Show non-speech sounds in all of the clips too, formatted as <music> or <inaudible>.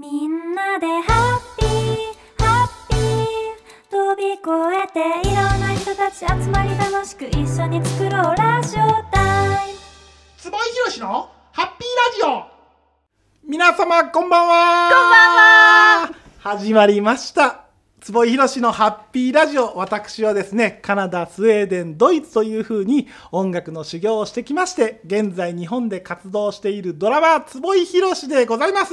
みんなでハッピーハッピー飛び越えていろんな人たち集まり楽しく一緒に作ろうラジオタイム坪井宏のハッピーラジオ皆様こんばんはこんばんは始まりました坪井宏のハッピーラジオ私はですねカナダスウェーデンドイツというふうに音楽の修行をしてきまして現在日本で活動しているドラマー坪井宏でございます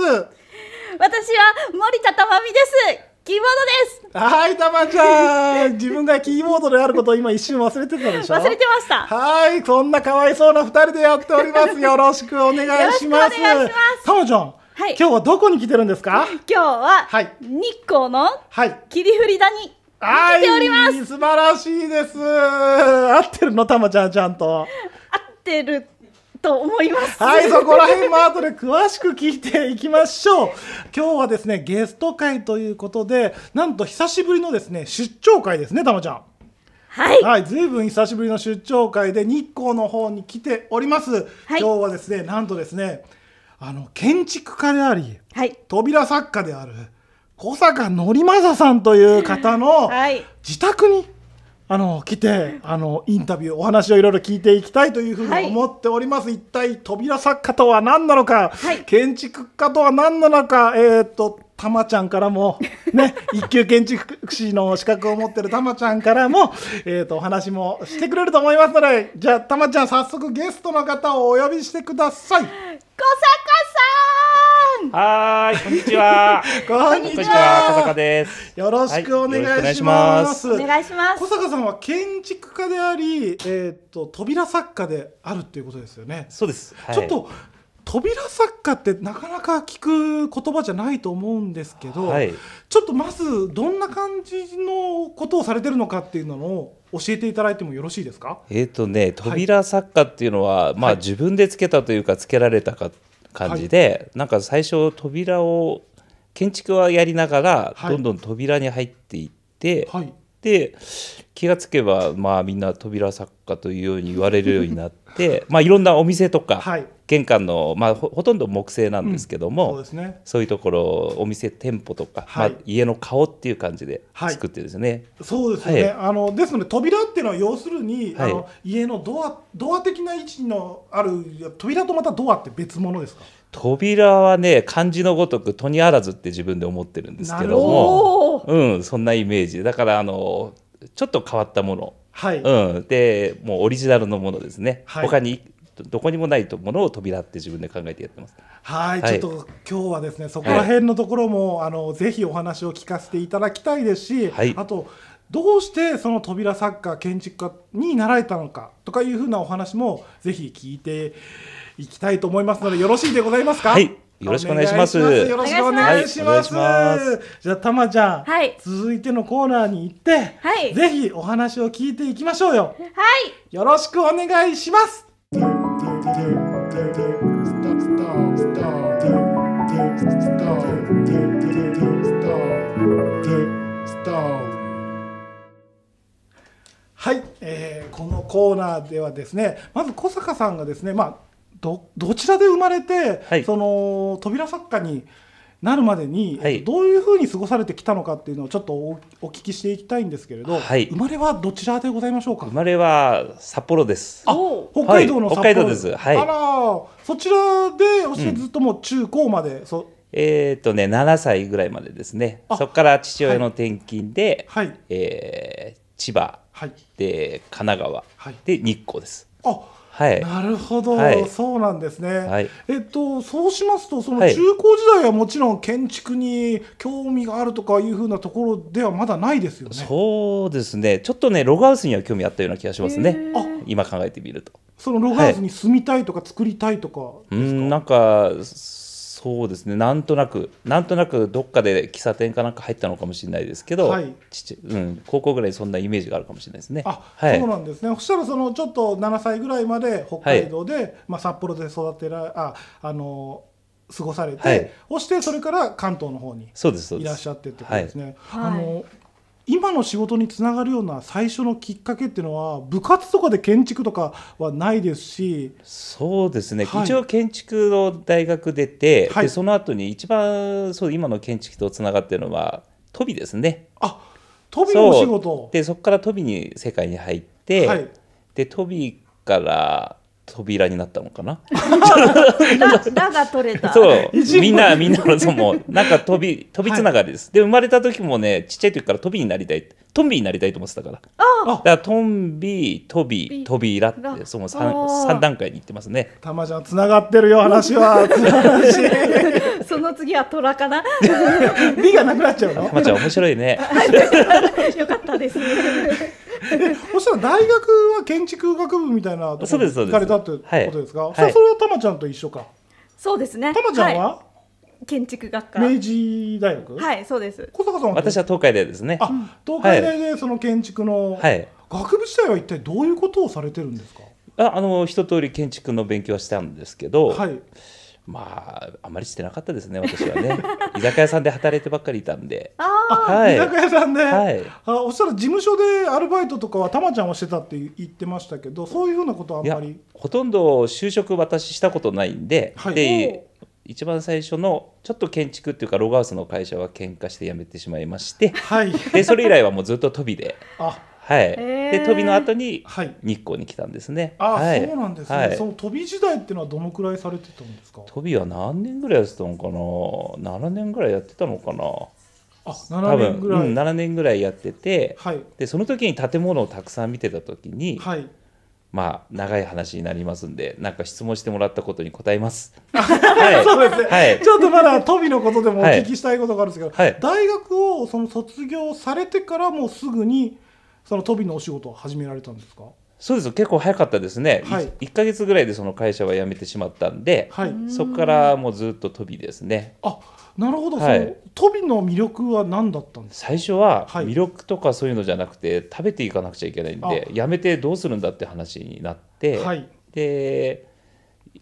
私は森田たまみですキーボードですはいたまちゃん自分がキーボードであることを今一瞬忘れてたでしょ忘れてましたはいこんなかわいそうな二人でやっております <laughs> よろしくお願いしますたまちゃんはい、今日はどこに来てるんですか今日は、日光の霧降り谷、来てはいはい、素晴らしいです合ってるのたまちゃんちゃんと合ってると思います。はい、そこら辺も後で詳しく聞いていきましょう。今日はですね、ゲスト会ということで、なんと久しぶりのですね、出張会ですね、たまちゃん。はい、はい、ずいぶん久しぶりの出張会で日光の方に来ております。はい、今日はですね、なんとですね、あの建築家であり、はい、扉作家である小坂典正さんという方の自宅にあの来てあのインタビューお話をいろいろ聞いていきたいというふうに思っております、はい、一体扉作家とは何なのか、はい、建築家とは何なのかえっ、ー、とたまちゃんからも、ね、<laughs> 一級建築士の資格を持ってるたまちゃんからも、えっ、と、お話もしてくれると思いますので、じゃあ、たまちゃん、早速ゲストの方をお呼びしてください。小坂はい、<laughs> こんにちは。こんにちは、小坂です。よろしくお願いします。お願いします。小坂さんは建築家であり、えっ、ー、と扉作家であるっていうことですよね。そうです。はい、ちょっと扉作家ってなかなか聞く言葉じゃないと思うんですけど、はい、ちょっとまずどんな感じのことをされてるのかっていうのを教えていただいてもよろしいですかえっ、とね扉作家っていうのは、はい、まあ、自分でつけたというかつけられたか感じで、はい、なんか最初扉を建築はやりながら、どんどん扉に入っていって、はい、で気がつけばまあみんな扉作家というように言われるようになって <laughs> まあいろんなお店とか、はい、玄関の、まあ、ほとんど木製なんですけども、うん、そうですね、そういうところお店店舗とか、はい、まあ、家の顔っていう感じで作ってですね、はい、そうですね、はい、あのですので扉っていうのは要するに、あの家のドアドア的な位置のある扉とまたドアって別物ですか扉はね漢字のごとく「とにあらず」って自分で思ってるんですけどもうんそんなイメージだからあのちょっと変わったもの、はいうん、でもうオリジナルのものですね、はい、他にどこにもないとものを扉って自分で考えてやってます。はい、はい、ちょっと今日はですねそこら辺のところも、はい、あのぜひお話を聞かせていただきたいですし、はい、あとどうしてその扉作家建築家になられたのかとかいうふうなお話もぜひ聞いていきたいと思いますのでよろしいでございますか。はいよろしくお願いします。よろしくお願いします。ますじゃあ、たまちゃん、はい、続いてのコーナーに行って、はい、ぜひお話を聞いていきましょうよ。はい。よろしくお願いします。はい、えー、このコーナーではですねまず小坂さんがですね、まあ、どどちらで生まれて、はい、その扉作家になるまでに、はい、どういうふうに過ごされてきたのかっていうのをちょっとお聞きしていきたいんですけれど、はい、生まれはどちらでございましょうか生まれは札幌ですあ北海道の札幌はい、北海道です、はい、あらそちらでしずっともう中高まで、うん、そえっ、とね7歳ぐらいまでですねそこから父親の転勤で、はいえー、千葉はい、で神奈川、はい、で日光です。あはい、なるほど、はい、そうなんですね、はい、えっと、そうしますと、その中高時代はもちろん建築に興味があるとかいうふうなところではまだないですよね。そうですね、ちょっとね、ロガハウスには興味あったような気がしますね、あ今考えてみると。そのロガハウスに住みたいとか、作りたいとかですか、うんなんかそうですねなんとなくなんとなくどっかで喫茶店かなんか入ったのかもしれないですけど、はいうん、高校ぐらいそんなイメージがあるかもしれないですね。あ、はい、そうなんですねそしたらそのちょっと7歳ぐらいまで北海道で、はい、まあ、札幌で育てられああの過ごされて、はい、そしてそれから関東の方にいらっしゃってってことですね。すはい、あの今の仕事につながるような最初のきっかけっていうのは部活とかで建築とかはないですしそうですね、はい、一応建築の大学出て、はい、でその後に一番そう今の建築とつながってるのは飛びですね。あ飛びのお仕事でそこから飛びに世界に入って、はい、で飛びから扉になったのかな。ラ <laughs> が取れた。そう、みんなみんなのそのなんか飛び飛びつながりです。はい、で生まれた時もね、ちっちゃい時から飛びになりたい、トンビになりたいと思ってたから。ああ。だからトンビ、飛び、びらってその三三段階に行ってますね。たまちゃん繋がってるよ話は。<laughs> その次は虎かな。ビ <laughs> がなくなっちゃうの。たまちゃん面白いね。よかったですね。<laughs> そしたら大学は建築学部みたいなところに行かれたってことですか、はい、それはたまちゃんと一緒かそうですねたまちゃんは、はい建築学科明治大学はいそうです小坂さん私は東海大ですねあ東海大でその建築の、はい、学部自体は一体どういうことをされてるんですかああの一通り建築の勉強はしたんですけど、はい、まあ、あまりしてなかったですね、私はね。<laughs> 居酒屋さんで働いてばっかりいたんで。はい、居酒屋さんで、はい、あおっしゃる事務所でアルバイトとかはたまちゃんはしてたって言ってましたけど、そういうふうなことはあんまりほとんど就職私したことないんで、はい、で一番最初のちょっと建築っていうかログハウスの会社は喧嘩して辞めてしまいまして、はい、でそれ以来はもうずっと飛びで。あはい、で飛びの後に日光に来たんですね。あ、はい、そうなんですね、はい、その飛び時代っていうのはどのくらいされてたんですか飛びは何年ぐらいやってたのかな7年ぐらいやってたのかなあ7年ぐらい、うん、7年ぐらいやってて、はい、でその時に建物をたくさん見てた時に、はい、まあ長い話になりますんで、なんか質問してもらったことに答えます。<laughs> はい、そうですね、はい。ちょっとまだ飛びのことでもお聞きしたいことがあるんですけど、はい、大学をその卒業されてからもうすぐにその飛びのお仕事を始められたんですかそうです結構早かったですね、はい、1か月ぐらいでその会社は辞めてしまったんで、はい、そこからもうずっと飛びですね。あなるほど、はい、トびの魅力は何だったんです最初は魅力とかそういうのじゃなくて、はい、食べていかなくちゃいけないんでやめてどうするんだって話になって、はい、で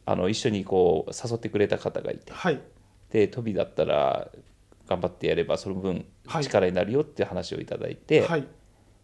あの一緒にこう誘ってくれた方がいて、はい、でトびだったら頑張ってやればその分力になるよって話をいただいて。はい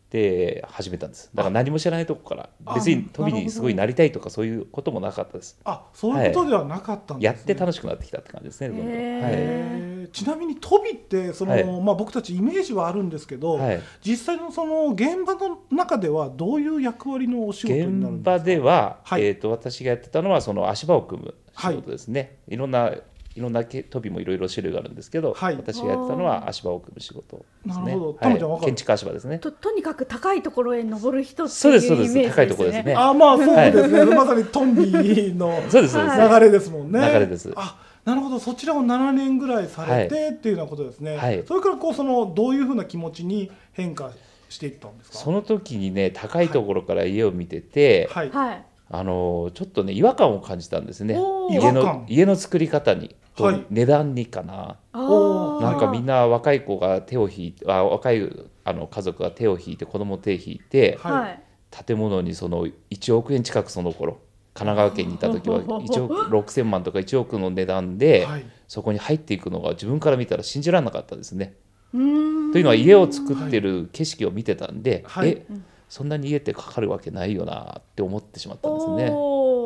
で始めたんですだから何も知らないとこから別に飛びにすごいなりたいとかそういうこともなかったですあそういうことではなかったんです、ねはい、やって楽しくなってきたって感じですねどんどん、はい、ちなみに飛びってその、はい、まあ、僕たちイメージはあるんですけど、実際のその現場の中ではどういう役割のお仕事になるんですか現場では、えーと、私がやってたのはその足場を組む仕事ですね、いろんないろんな飛びもいろいろ種類があるんですけど、はい、私がやってたのは足場を組む仕事ですね。はい、建築足場ですねと。とにかく高いところへ登る人っていうそうですそうです、高いところですね。あまあそうですね、<laughs> まさにトンビの <laughs> 流れですもんね。流れです。あなるほどそちらを7年ぐらいされて、っていうようなことですね。はい、それからこうそのどういうふうな気持ちに変化していったんですかその時にね高いところから家を見てて、はい、あのちょっとね違和感を感じたんですね。家の家の作り方に、はい、値段にかななんかみんな若い子が手を引いて若いあの家族が手を引いて子供手を引いて、はい、建物にその1億円近くその頃神奈川県にいた時は1 <laughs> 億6,000万とか1億の値段で、はい、そこに入っていくのが自分から見たら信じられなかったですね。というのは家を作ってる景色を見てたんで、はい、えそんなに家ってかかるわけないよなって思ってしまったんですね。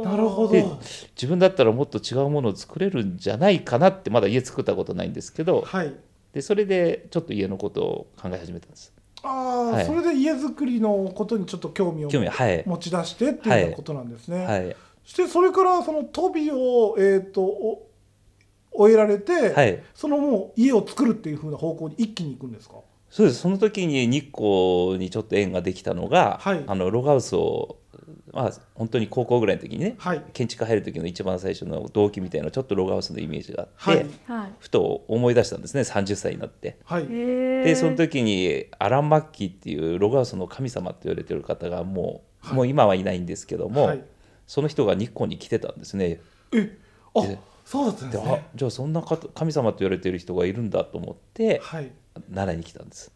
なるほど自分だったらもっと違うものを作れるんじゃないかなってまだ家作ったことないんですけど、はい、でそれでちょっと家のことを考え始めたんです。ああ、はい、それで家づくりのことにちょっと興味を興味、はい、持ち出してっていうことなんですね。はい、そしてそれからそのトビを、えーと、と終えられて、はい、そのもう家を作るっていうふうな方向に一気に行くんですかそうですその時に日光にちょっと縁ができたのが、はい、あのロガウスをまあ、本当に高校ぐらいの時にね、はい、建築入る時の一番最初の動機みたいなちょっとロガハウスのイメージがあって、はい、ふと思い出したんですね30歳になって。はい、でその時にアラン・マッキーっていうロガハウスの神様って言われてる方がもうはい、もう今はいないんですけども、その人が日光に来てたんですね。えあそうだったんですね、ね、じゃあそんな神様と言われてる人がいるんだと思って、はい、奈良に来たんです。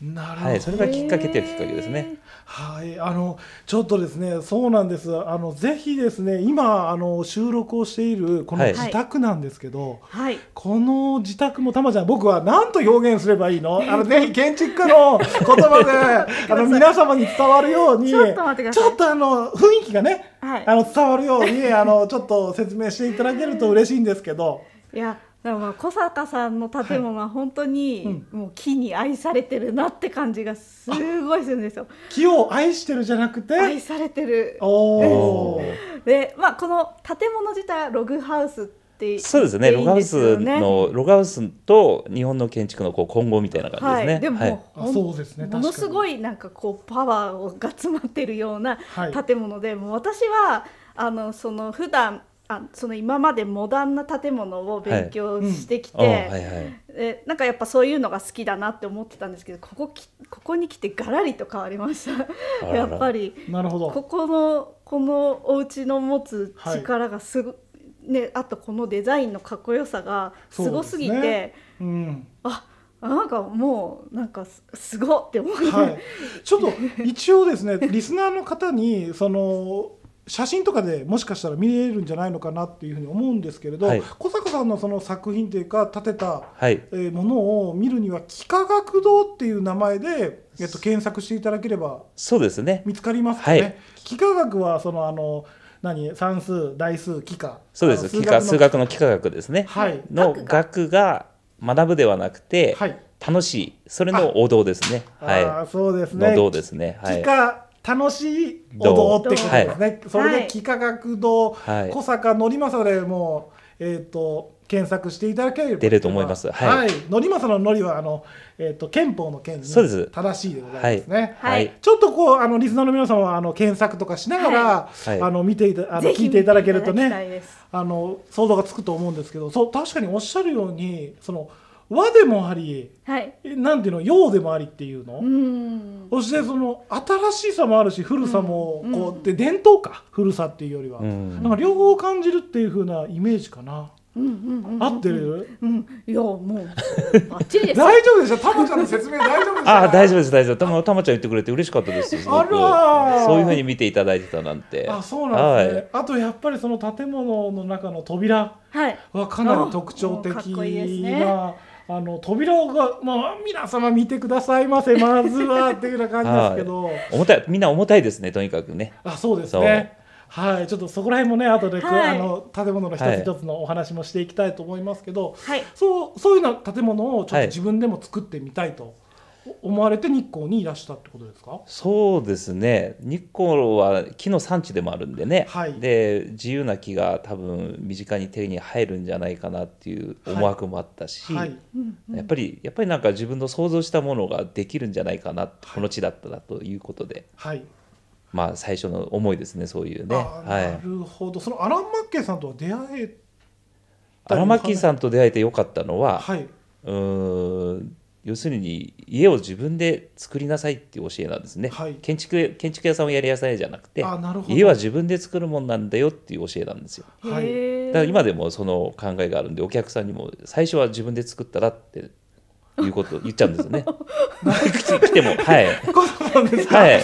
なるほど、はい、それがきっかけというきっかけですね。はい、あのちょっとですね、そうなんです。あのぜひですね、今あの収録をしているこの自宅なんですけど、はい、この自宅もたまちゃん、僕はなんと表現すればいいの？あのぜひ建築家の言葉で <laughs> あの皆様に伝わるように、ちょっとあの雰囲気がね、はい、あの伝わるようにあのちょっと説明していただけると嬉しいんですけど。いやだから小坂さんの建物は本当にもう木に愛されてるなって感じがすごいするんですよ。木を愛してるじゃなくて愛されてる <laughs> で、まあ、この建物自体はログハウスってそうですね、ね、ログハウスのログハウスと日本の建築のこう混合みたいな感じですね。はい、でも、はい、そうですねものすごいなんかこうパワーが詰まってるような建物で、はい、もう私はあのその普段あその今までモダンな建物を勉強してきて、えなんかやっぱそういうのが好きだなって思ってたんですけどここきここに来てがらりと変わりましたやっぱりなるほどここのこのお家の持つ力がすご、はい、ね、あとこのデザインのかっこよさがすごすぎて、うん、あなんかもうなんかすごって思って、はい、ちょっと一応ですねリスナーの方にその写真とかでもしかしたら見れるんじゃないのかなっていうふうに思うんですけれど、はい、小坂さんのその作品というか建てた、はい、えー、ものを見るには幾何学堂っていう名前で、えっと、検索していただければそうですね見つかりますかね。はい、幾何学はそのあの何算数代数幾何そうです数学数学の幾何学ですね、はい、の学が学ぶではなくて、はい、楽しいそれの王道ですね。はい、あそうですね。の道ですね。はい、幾何楽しいお堂ってことですね、はい、それで幾何学堂、はい、小坂典正でもう、えーと、検索していただければ出ると思いますはい、はい、典正の典はあの、えーと、憲法の憲に正しいでございますねはい、ちょっとこうあのリスナーの皆さんはあの検索とかしながら、はい、あの見ていたあの聞いていただけるとねあの想像がつくと思うんですけどそう確かにおっしゃるようにその「和でもあり、はい、なんていうの洋でもありっていうの、うそしてその新しさもあるし古さもこう、うん、で伝統か古さっていうよりは、ん、なんか両方感じるっていうふうなイメージかな。合ってる、うん、いやもう大丈夫でしょタモちゃんの説明大丈夫ですあ大丈夫です大丈夫たまたまちゃん言ってくれて嬉しかったですあらそういうふうに見ていただいてたなんてあそうなんですね、はい、あとやっぱりその建物の中の扉はかなり特徴的な、はい、いいね、あの扉がまあ、皆様見てくださいませまずはっていうような感じですけど、<laughs> 重たいみんな重たいですねとにかくねあそうですねはい、ちょっとそこら辺もね、後で、はい、あの建物の一つ一つのお話もしていきたいと思いますけど、はい、そうそういうような建物をちょっと自分でも作ってみたいと思われて日光にいらしたってことですかそうですね日光は木の産地でもあるんでね、はい、で自由な木が多分身近に手に入るんじゃないかなっていう思惑もあったし、はいはい、やっぱりやっぱりなんか自分の想像したものができるんじゃないかな、この地だったらということで。まあ、最初の思いですね、そういうね。なるほど、そのアラン・マッケイさんとは出会え。アラン・マッケイさんと出会えてよかったのは。はい、うん、要するに家を自分で作りなさいっていう教えなんですね、はい、建築建築屋さんをやりなさいじゃなくて家は自分で作るもんなんだよっていう教えなんですよ、はい、だから今でもその考えがあるんでお客さんにも最初は自分で作ったらっていうこと言っちゃうんですよね <laughs> 来てもはいはい、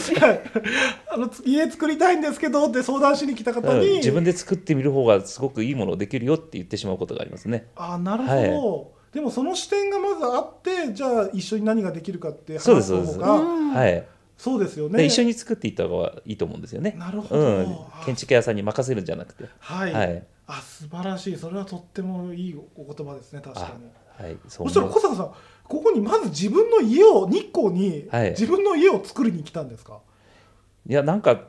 あの家作りたいんですけどって相談しに来た方に自分で作ってみる方がすごくいいものできるよって言ってしまうことがありますねあなるほど、はいでもその視点がまずあってじゃあ一緒に何ができるかって話の方がはいそうですよね一緒に作っていった方がいいと思うんですよねなるほど、うん、建築屋さんに任せるんじゃなくてはい、はい、あ素晴らしいそれはとってもいいお言葉ですね確かにはい、そしたら小坂さんここにまず自分の家を日光に、はい、自分の家を作りに来たんですかいやなんか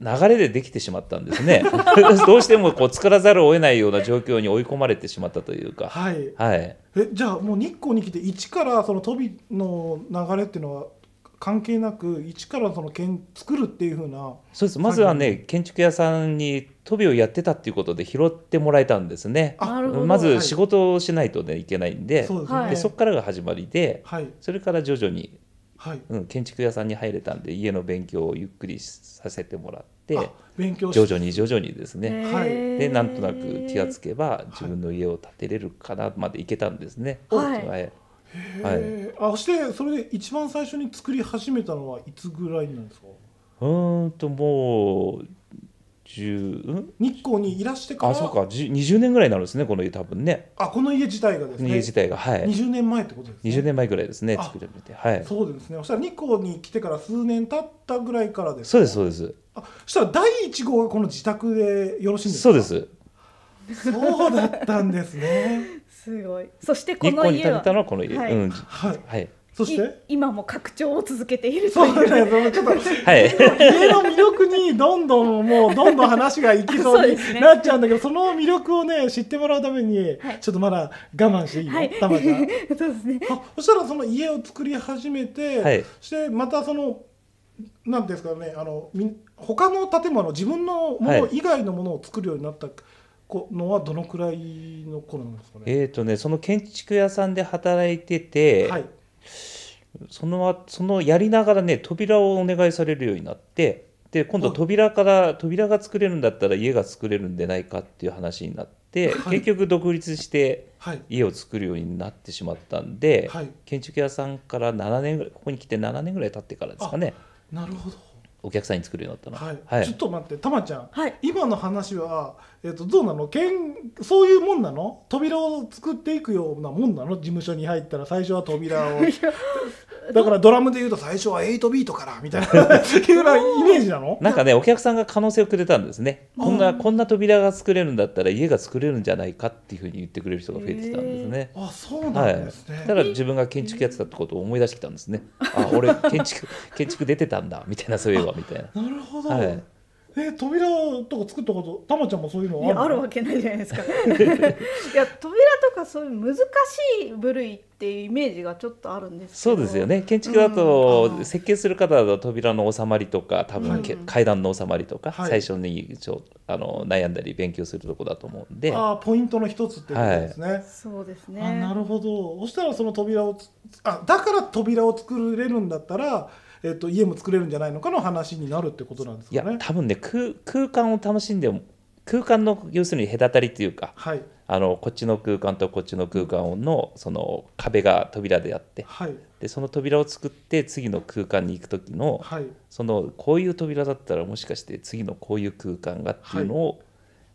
流れでできてしまったんですね <laughs> どうしてもこう作らざるを得ないような状況に追い込まれてしまったというか、はい、はい、えじゃあもう日光に来て一からその飛びの流れっていうのは関係なく一からそのけん作るっていうふうなそうですまずはね建築屋さんに飛びをやってたっていうことで拾ってもらえたんですねまず仕事をしないとねいけないんでそっからが始まりで、はい、それから徐々にはい、うん、建築屋さんに入れたんで家の勉強をゆっくりさせてもらって。勉強徐々に徐々にですね、はい、でなんとなく気がつけば自分の家を建てれるかなまでいけたんですね。はい、はいはい、あそしてそれで一番最初に作り始めたのはいつぐらいなんですかうんともう1日光にいらしてからあそうか20年ぐらいになるんですねこの家多分ねあこの家自体がですね家自体がはい20年前ってことですね20年前ぐらいですね作り始めてはいそうですねそしたら日光に来てから数年経ったぐらいからです、そうですそうですあそしたら第1号がこの自宅でよろしいんですかそうですそうだったんですね <laughs> すごいそしてこの家は日光に建てたのはこの家、はい、うん、はい、はいそして今も拡張を続けているというそうねちょっと、<laughs> はい、家の魅力にどんどんもうどんどん話がいきそうになっちゃうんだけどそ,、の魅力をね知ってもらうために、ちょっとまだ我慢していいよ、はい、たまちゃん <laughs> そうですねそしたらその家を作り始めて、はい、してまたそのなんですかねあのみ他の建物自分のもの以外のものを作るようになった、のはどのくらいの頃なんですかね。えっ、とねその建築屋さんで働いてて、はい、そのそのやりながらね扉をお願いされるようになってで今度扉から扉が作れるんだったら家が作れるんでないかっていう話になって、はい、結局独立して家を作るようになってしまったんで、はい、建築屋さんから7年ぐらいここに来て7年ぐらい経ってからですかね。なるほどお客さんに作るようになったの、はい、はい、ちょっと待ってたまちゃん、はい、今の話は、えーと、とどうなのけんそういうもんなの扉を作っていくようなもんなの事務所に入ったら最初は扉を <laughs> だからドラムでいうと最初は8ビートからみたいない <laughs> なイメージなのなんかねお客さんが可能性をくれたんですねこんなこんな扉が作れるんだったら家が作れるんじゃないかっていうふうに言ってくれる人が増えてきたんですね、えー、あそうなんですね、はい、だから自分が建築やってたってことを思い出してきたんですね、えー、あ俺建築建築出てたんだみたいなそういえばみたいななるほど、はいえ扉とか作ったことたまちゃんもそういうのあるあるわけないじゃないですか <laughs> いや扉とかそういう難しい部類っていうイメージがちょっとあるんですそうですよね建築だと、設計する方だと扉の収まりとか多分、うん、階段の収まりとか、はい、最初にちょあの悩んだり勉強するとこだと思うんでああポイントの一つってことですね、はい、そうですねなるほどそしたらその扉をあだから扉を作れるんだったらえーと、家も作れるんじゃないのかの話になるってことなんですかね。いや多分ね空空間を楽しんで空間の要するに隔たりというか、はい、あのこっちの空間とこっちの空間のその壁が扉であって、はい、でその扉を作って次の空間に行く時の、はい、そのこういう扉だったらもしかして次のこういう空間がっていうのを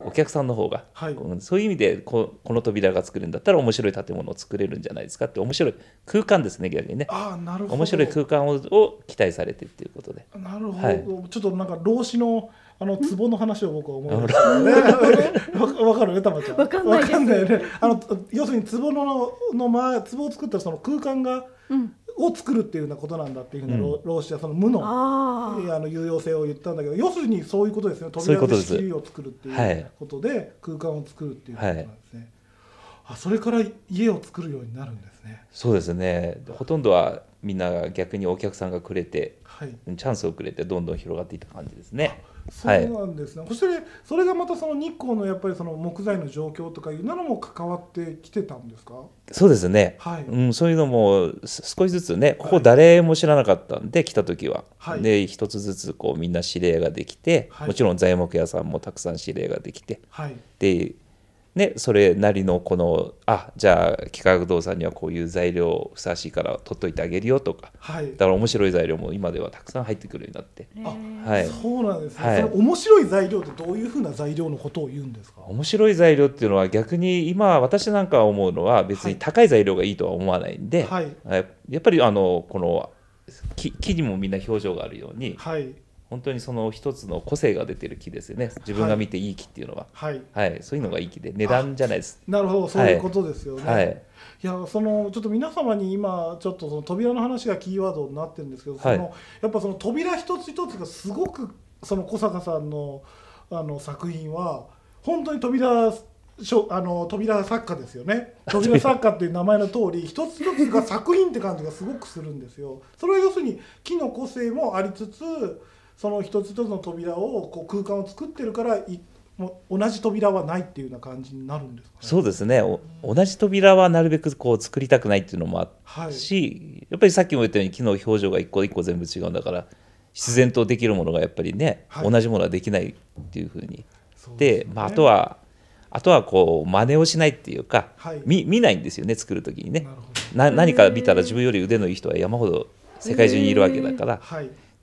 お客さんの方が、はい、そういう意味でここの扉が作るんだったら面白い建物を作れるんじゃないですかって面白い空間ですね逆にねあなるほど面白い空間をを期待されてっていうことでなるほど、はい、ちょっとなんか老子のあの壺の話を僕は思いましね。わかるね、たまちゃん。わかんないね。あの要するに壺ののま壺を作ったらその空間が、うん、を作るっていうようなことなんだっていうふうな老子はその無の,、あの有用性を言ったんだけど要するにそういうことですね扉で仕切りを作るっていうことで空間を作るっていうことなんですね。はい、あそれから家を作るようになるんですね。そうですね。ほとんどはみんな逆にお客さんがくれて、はい、チャンスをくれてどんどん広がっていった感じですね。そうなんですね、はい、そしてそれがまたその日光のやっぱりその木材の状況とかいうのも関わってきてたんですかそうですね、はい、うん、そういうのも少しずつねここ誰も知らなかったんで、来た時は、はい、で一つずつこうみんな指令ができて、もちろん材木屋さんもたくさん指令ができて、でね、それなりのこのあじゃあ企画動んにはこういう材料ふさわしいから取っといてあげるよとか、はい、だから面白い材料も今ではたくさん入ってくるようになってあ、はい、そうなんですね、はい、面白い材料ってどういうふうな材料のことを言うんですか面白い材料っていうのは逆に今私なんか思うのは別に高い材料がいいとは思わないんで、はい、やっぱりあのこの木木にもみんな表情があるように、はい、本当にその一つの個性が出てる木ですよね自分が見ていい木っていうのは、はい、はい、そういうのがいい木で値段じゃないですなるほどそういうことですよね、はい、い、やそのちょっと皆様に今ちょっとその扉の話がキーワードになってるんですけど、そのやっぱその扉一つ一つがすごくその小坂さんのあの作品は本当に扉しょあの扉作家ですよね扉作家っていう名前の通り一つ一つが作品って感じがすごくするんですよそれは要するに木の個性もありつつその一つ一つの扉をこう空間を作ってるからもう同じ扉はないっていうような感じになるんですか、ね、そうですね同じ扉はなるべくこう作りたくないっていうのもあるし、はい、やっぱりさっきも言ったように木の表情が一個一個全部違うんだから必然とできるものがやっぱりね、はい、同じものはできないっていうふうに。で、ね、まあ、あとはあとはこう真似をしないっていうか、はい、見見ないんですよね作る時にね何か見たら自分より腕のいい人は山ほど世界中にいるわけだから。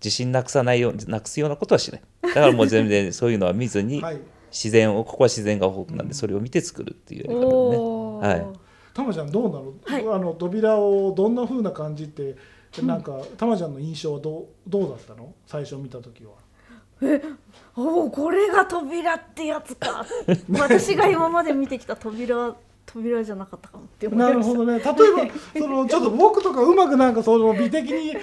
自信なくさないようなくすようなことはしないだからもう全然そういうのは見ずに、自然をここは自然が豊富なんで、それを見て作るっていうやり方ね。はいタマちゃんどうなの、はい、あの扉をどんな風な感じってなんか、うん、ちゃんの印象はどうどうだったの最初見た時は。えおこれが扉ってやつか私が今まで見てきた扉扉じゃなかったかもって思いまなるほどね例えばそのちょっと僕とかうまくなんかその美的に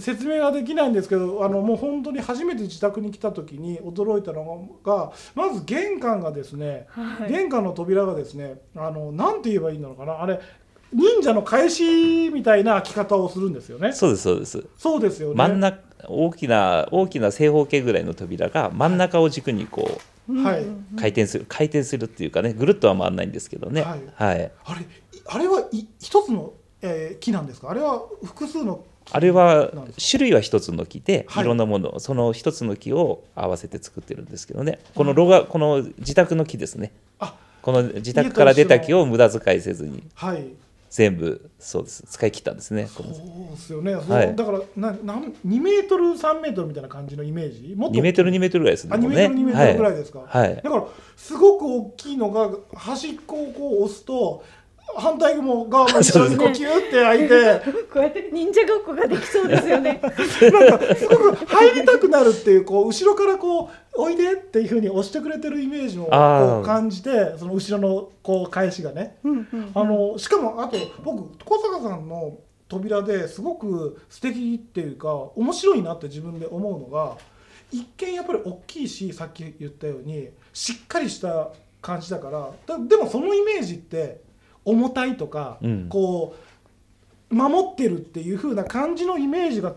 説明ができないんですけどあのもう本当に初めて自宅に来た時に驚いたのがまず玄関がですね、はい、玄関の扉がですねあのなんて言えばいいのかなあれ忍者の返しみたいな開き方をするんですよね。そうですそうです。そうですよね。真ん中大きな大きな正方形ぐらいの扉が真ん中を軸にこう。はい、回転する回転するっていうかねぐるっとは回らないんですけどね、はい、はい、あれあれは一つの、えー、木なんですかあれは複数のあれは種類は一つの木で、い、ろんなもの、その一つの木を合わせて作ってるんですけどねこのロガ、うん、この自宅の木ですねこの自宅から出た木を無駄遣いせずに、はい、全部そうです使い切ったんですね。そうですよね。はい、だからななん2メートル3メートルみたいな感じのイメージ？もっと2メートル2メートルぐらいですね。あ2メートル2メートルぐらいですか。はい。だからすごく大きいのが端っこをこう押すと反対も側も一緒に呼吸って開いて、こうやって忍者ごっこができそうですよね <laughs> なんかすごく入りたくなるっていうこう後ろからこう「おいで」っていうふうに押してくれてるイメージをこう感じてその後ろのこう返しがね、うんうんうん、あのしかもあと僕小坂さんの扉ですごく素敵っていうか面白いなって自分で思うのが一見やっぱり大きいしさっき言ったようにしっかりした感じだからでもそのイメージって重たいとか、うん、こう守ってるっていう風な感じのイメージが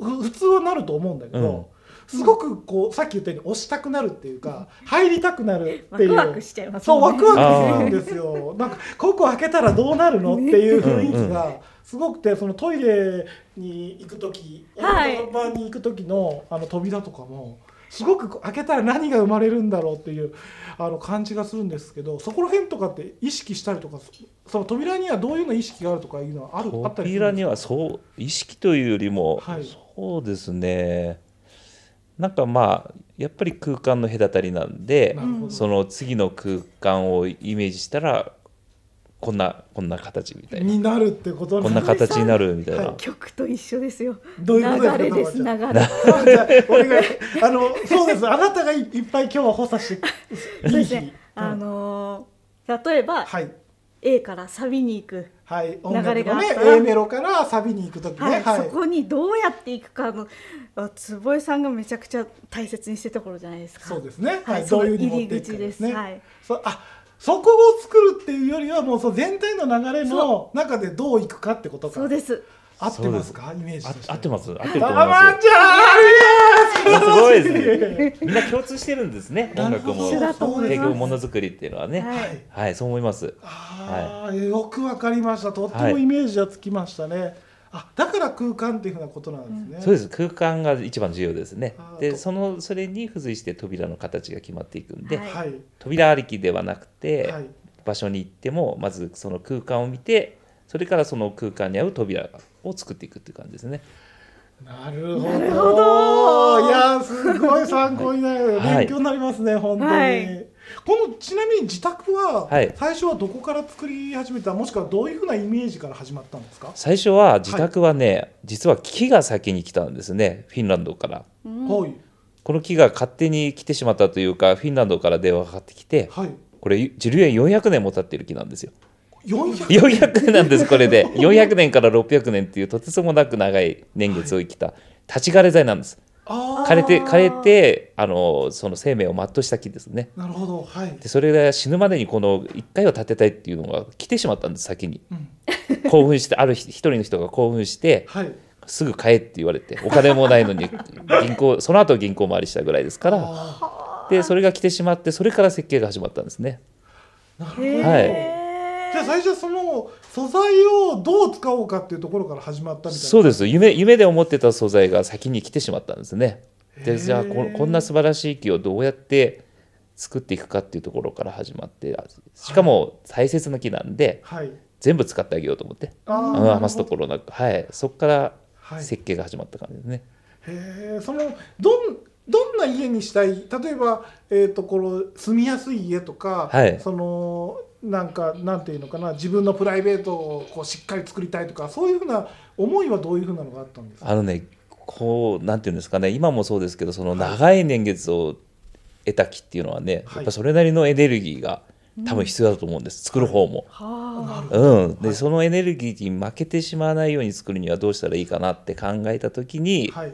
普通はなると思うんだけど、うん、すごくこうさっき言ったように押したくなるっていうか <laughs> 入りたくなるっていうワクワクしちゃいます、ね、そうワクワクするんですよなんかここ開けたらどうなるのっていう雰囲気が。すごくてそのトイレに行く時、はい、お風呂場に行く時のあの扉とかもすごく開けたら何が生まれるんだろうっていうあの感じがするんですけどそこら辺とかって意識したりとかその扉にはどういうの意識があるとかいうのはあるあったり扉にはそう意識というよりも、はい、そうですねなんかまあやっぱり空間の隔たりなんでその次の空間をイメージしたらこんなこんな形みたいなになるってことこんな形になるみたいな、曲と一緒ですよ流れです流れあのそうですあなたがいっぱい今日は補佐してそうあの例えば、はい、A からサビに行くはい、流れがあった A メロからサビに行く時ね、そこにどうやっていくかの坪井さんがめちゃくちゃ大切にしてたところじゃないですかそうですね、はい、はういう入り口ですね、はい、そうあそこを作るっていうよりはもうそう全体の流れの中でどういくかってことかそうです合ってますかイメージ合ってます合ってると思いますすごいですねみんな共通してるんですね <laughs> 音楽も提供ものづくりっていうのはねはい、はい、そう思いますあい、よくわかりましたとってもイメージがつきましたね、あだから空間っていうふうなことなんですね、うん、そうです空間が一番重要ですねでそのそれに付随して扉の形が決まっていくんで、はい、扉ありきではなくて、はい、場所に行ってもまずその空間を見てそれからその空間に合う扉を作っていくっていう感じですね。なるほどいやすごい参考になる、はい、勉強になりますね、本当に。このちなみに自宅は最初はどこから作り始めた、はい、もしくはどういうふうなイメージから始まったんですか最初は自宅はね、はい、実は木が先に来たんですねフィンランドから、うん、この木が勝手に来てしまったというかフィンランドから電話がかかってきて、はい、これ樹齢400年も経ってる木なんですよ 400? 400年なんですこれで400年から600年っていうとてつもなく長い年月を生きた立ち枯れ剤なんです枯れて枯れてあのその生命を全うした木ですねなるほど、はい、でそれが死ぬまでにこの1回を建てたいっていうのが来てしまったんです先に、うん、<laughs> 興奮してある一人の人が興奮して、はい、すぐ買えって言われてお金もないのに銀行 <laughs> その後銀行回りしたぐらいですからでそれが来てしまってそれから設計が始まったんですね。はいじゃあ最初その素材をどう使おうかっていうところから始まったみたいなそうです夢夢で思ってた素材が先に来てしまったんですねでじゃあここんな素晴らしい木をどうやって作っていくかっていうところから始まってしかも大切な木なんで、はい、全部使ってあげようと思って余すところなく、はい、そこから設計が始まった感じですね。はい、へそのどんどんな家にしたい例えば、えーとこの住みやすい家とか、はい、そのなんかなんていうのかな自分のプライベートをこうしっかり作りたいとかそういうふうな思いはどういうふうなのがあったんですかあのねこうなんていうんですかね今もそうですけどその長い年月を得た木っていうのはね、はい、やっぱそれなりのエネルギーが多分必要だと思うんです、作る方も。うん、で、はい、そのエネルギーに負けてしまわないように作るにはどうしたらいいかなって考えた時に、はい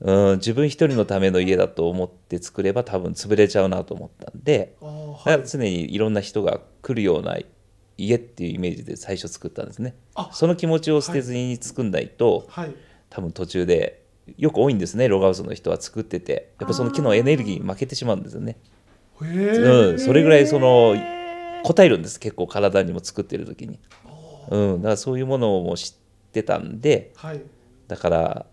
うん、自分一人のための家だと思って作れば多分潰れちゃうなと思ったんで、はい、だから常にいろんな人が来るような家っていうイメージで最初作ったんですねその気持ちを捨てずに作んないと、はい、多分途中でよく多いんですねロガウスの人は作っててやっぱその木のエネルギーに負けてしまうんですよね、うん、それぐらいその答えるんです結構体にも作ってる時に、うん、だからそういうものも知ってたんで、はい、だから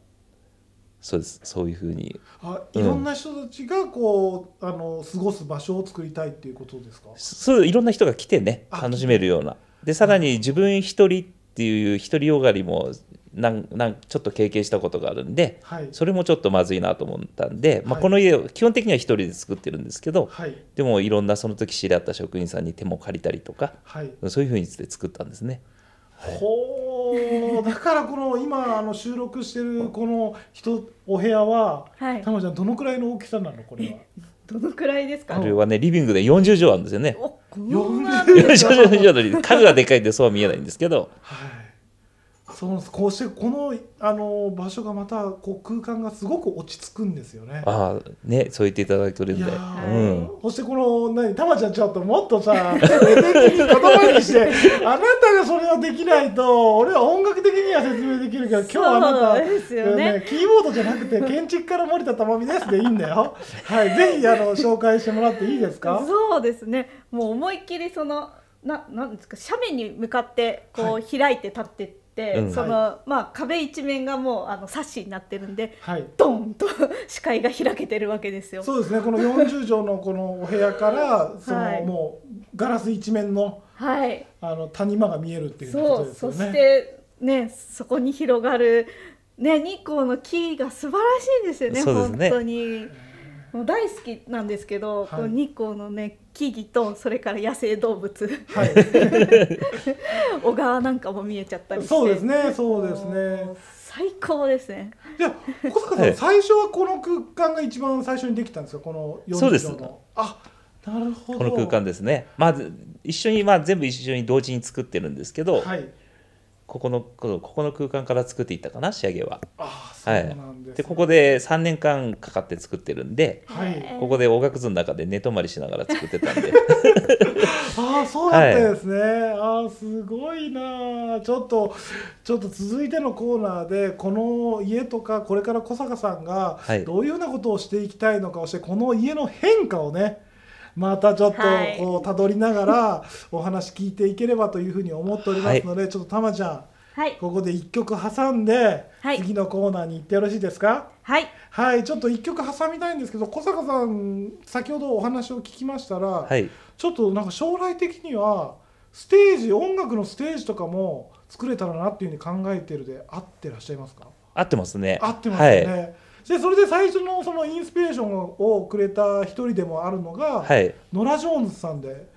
そうですそういうふうにあいろんな人たちがこう、うん、あの過ごす場所を作りたいっていうことですかそういろんな人が来てね楽しめるようなでさらに自分一人っていう独りよがりもなんなんちょっと経験したことがあるんで、はい、それもちょっとまずいなと思ったんで、まあ、この家を基本的には一人で作ってるんですけど、はい、でもいろんなその時知り合った職員さんに手も借りたりとか、そういうふうにして作ったんですね。ほう、はい、だからこの今あの収録してるこの人お部屋は、はい、タマちゃんどのくらいの大きさなのこれは。どのくらいですか、これはねリビングで40畳あるんですよね。40畳の家具がでかいんでそうは見えないんですけど。はいそうですこうしてこのあの場所がまたこう空間がすごく落ち着くんですよね。ああねそう言っていただいてるんで。うん、そしてこの何たまちゃんちょっともっとさ徹底 <laughs> 的に言葉にしてあなたがそれをできないと俺は音楽的には説明できるけど今日はあなた、ですよね、ね、キーボードじゃなくて建築から森田珠美ですでいいんだよ。はいぜひあの紹介してもらっていいですか。そうですねもう思いっきりそのななんですか斜面に向かってこう、開いて立って、うん、その、はい、まあ壁一面がもうあのサッシになってるんで、はい、ドンと <laughs> 視界が開けてるわけですよ。そうですね。この四十畳のこのお部屋からその、もうガラス一面の、はい、あの谷間が見えるっていうことですよね。そしてねそこに広がるね日光の木が素晴らしいんですよね、ね、本当に。もう大好きなんですけど、この日光のね木々とそれから野生動物、はい、<laughs> 小川なんかも見えちゃったりしてそうですねそうですね最高ですねじゃあ小坂さん、最初はこの空間が一番最初にできたんですよこの40そうですあなるほどこの空間ですねまず一緒に、まあ、全部一緒に同時に作ってるんですけど、はいここのここの空間から作っていったかな仕上げは。ああはいで、ね、でここで3年間かかって作ってるんで、はい、ここで大学図の中で寝泊まりしながら作ってたんで <laughs> ああそうだったですね、はい、ああすごいなちょっとちょっと続いてのコーナーでこの家とかこれから小坂さんがどういうようなことをしていきたいのかをして、はい、この家の変化をねまたちょっとこうたどりながら <laughs> お話聞いていければというふうに思っておりますので、ちょっとたまちゃんはい、ここで1曲挟んで、はい、次のコーナーに行ってよろしいですかはい、はい、ちょっと1曲挟みたいんですけど小坂さん先ほどお話を聞きましたら、はい、ちょっとなんか将来的にはステージ音楽のステージとかも作れたらなっていうふうに考えてるで合ってらっしゃいますか合ってますね合ってますね、はい、でそれで最初のそのインスピレーションをくれた一人でもあるのが、はい、ノラ・ジョーンズさんで。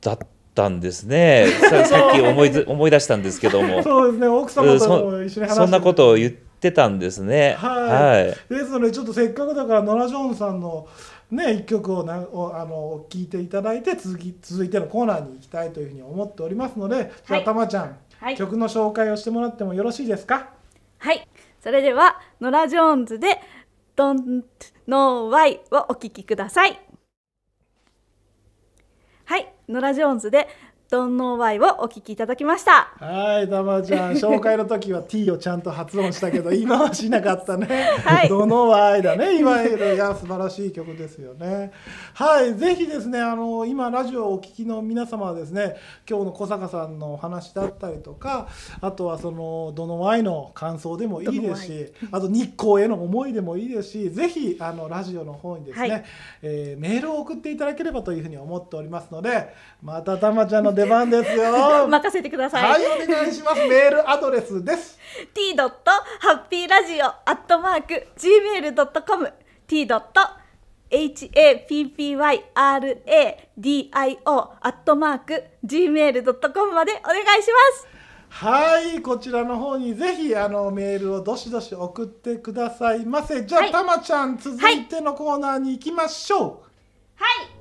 だったんですね <laughs> さっき思い思い出したんですけども <laughs> そうですね奥様とも一緒に話そんなことを言ってたんですねはい、はい、ですのでちょっとせっかくだからノラ・ジョーンズさんのね一曲をなをあの聞いていただいて続き続いてのコーナーに行きたいというふうに思っておりますのでじゃあたまちゃん、はい、曲の紹介をしてもらってもよろしいですかはいそれではノラ・ジョーンズで「Don't Know Why」をお聴きくださいはいノラ・ジョーンズで Don't Know Why をお聞きいただきましたはいたまちゃん紹介の時は T をちゃんと発音したけど今はしなかったね、はい、Don't Know Why だね今いや素晴らしい曲ですよねはいぜひですねあの今ラジオをお聞きの皆様はですね今日の小坂さんのお話だったりとかあとはその「どのワイ」の感想でもいいですしあと日光への思いでもいいですしぜひあのラジオの方にですね、はい、えー、メールを送っていただければというふうに思っておりますのでまたたまちゃんの出番ですよ。<laughs> 任せてください。はい、お願いします。メールアドレスです。t ドットハッピーラジオアットマーク gmail ドットコム t ドット h a p p y r a d i o アットマーク gmail ドットコムまでお願いします。はい、こちらの方にぜひあのメールをどしどし送ってくださいませ。じゃあ、はい、たまちゃん続いてのコーナーに行きましょう。はい、はい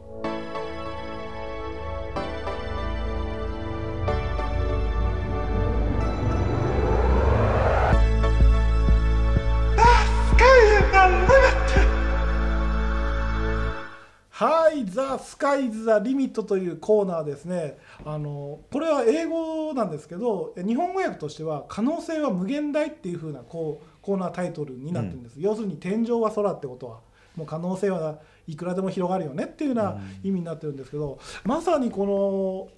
はい、ザ・スカイズ・ザ・リミットというコーナーですね。あの、これは英語なんですけど、日本語訳としては、可能性は無限大っていうふうなこうコーナータイトルになってるんです。うん、要するに、天井は空ってことは、もう可能性はいくらでも広がるよねっていうような意味になってるんですけど、うん、まさにこの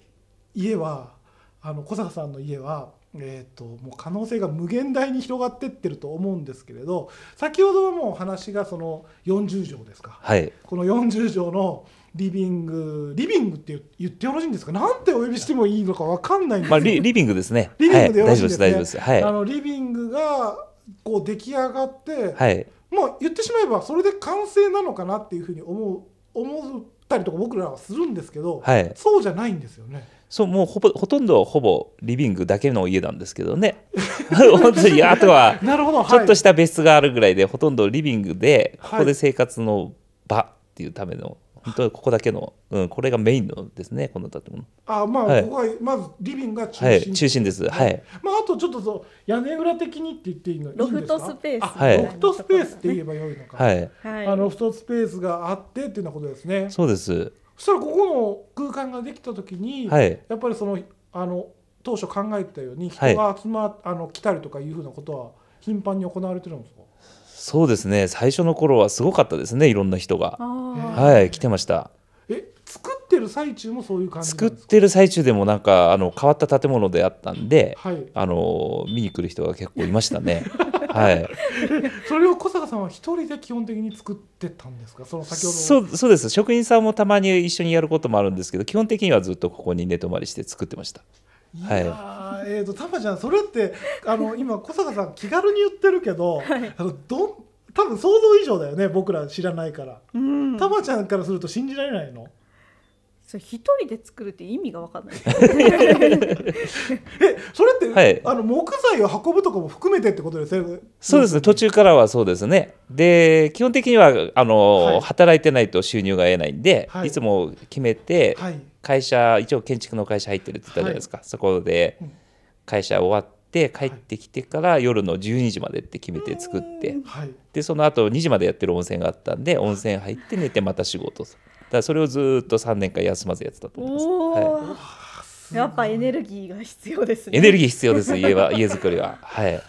家は、あの小坂さんの家は、えーと、もう可能性が無限大に広がってってると思うんですけれど先ほども話がその40畳ですか、はい、この40畳のリビングリビングって言ってよろしいんですかなんてお呼びしてもいいのか分かんないんですけど、まあ、リリビングですねリビングでよろしいですね、はい、大丈夫ですはい、あのリビングがこう出来上がって、はい、もう言ってしまえばそれで完成なのかなっていうふうに思う思ったりとか僕らはするんですけど、はい、そうじゃないんですよね。そうもうほぼほとんどほぼリビングだけの家なんですけどね <laughs> 本当にあとはちょっとした別室があるぐらいで、ほとんどリビングでここで生活の場っていうための本当にここだけの、うん、これがメインのですねこの建物あまあ、はい、ここはまずリビングが中心、はい、中心ですはい、まあ、あとちょっとそう屋根裏的にって言っていいのロフトスペースはい、ロフトスペースって言えばよいのかはい、あロフトスペースがあってっていうようなことですねそうですそしたらここの空間ができた時に、はい、やっぱりそのあの当初考えたように人が集ま、はい、あの来たりとかいうふうなことは頻繁に行われてるんですかそうですね最初の頃はすごかったですねいろんな人がはい来てましたえ作ってる最中もそういう感じ作ってる最中でもなんかあの変わった建物であったんで、はい、あの見に来る人が結構いましたね <laughs> はい、<laughs> それを小坂さんは一人で基本的に作ってたんですかその先ほどそうそうです職人さんもたまに一緒にやることもあるんですけど基本的にはずっとここに寝泊まりして作ってました。いはい、えっ、ー、と、たまちゃん、それって、あの、今、小坂さん、気軽に言ってるけど、はい、あの、どん、多分想像以上だよね、僕ら知らないから。たまちゃんからすると信じられないの。それ一人で作るって意味が分かんない <laughs> えそれって、はい、あの木材を運ぶとかも含めてってことですねそうですね途中からはそうですねで基本的にはあの、はい、働いてないと収入が得ないんで、はい、いつも決めて、はい、会社一応建築の会社入ってるって言ったじゃないですか、そこで会社終わって帰ってきてから夜の12時までって決めて作って、でその後2時までやってる温泉があったんで温泉入って寝てまた仕事する。らそれをずっと3年間休まずやってたと思います。はいやっぱエネルギーが必要ですね。エネルギー必要です。家は家作りは。はい。はい、